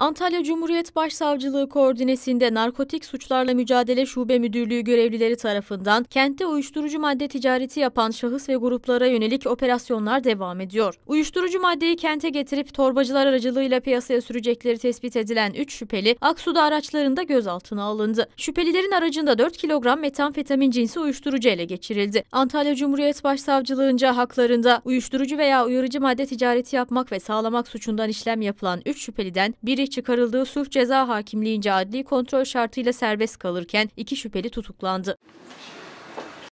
Antalya Cumhuriyet Başsavcılığı koordinesinde Narkotik Suçlarla Mücadele Şube Müdürlüğü görevlileri tarafından kentte uyuşturucu madde ticareti yapan şahıs ve gruplara yönelik operasyonlar devam ediyor. Uyuşturucu maddeyi kente getirip torbacılar aracılığıyla piyasaya sürecekleri tespit edilen 3 şüpheli Aksu'da araçlarında gözaltına alındı. Şüphelilerin aracında 4 kilogram metamfetamin cinsi uyuşturucu ele geçirildi. Antalya Cumhuriyet Başsavcılığınca haklarında uyuşturucu veya uyarıcı madde ticareti yapmak ve sağlamak suçundan işlem yapılan 3 şüpheliden biri çıkarıldığı suç ceza hakimliğince adli kontrol şartıyla serbest kalırken iki şüpheli tutuklandı.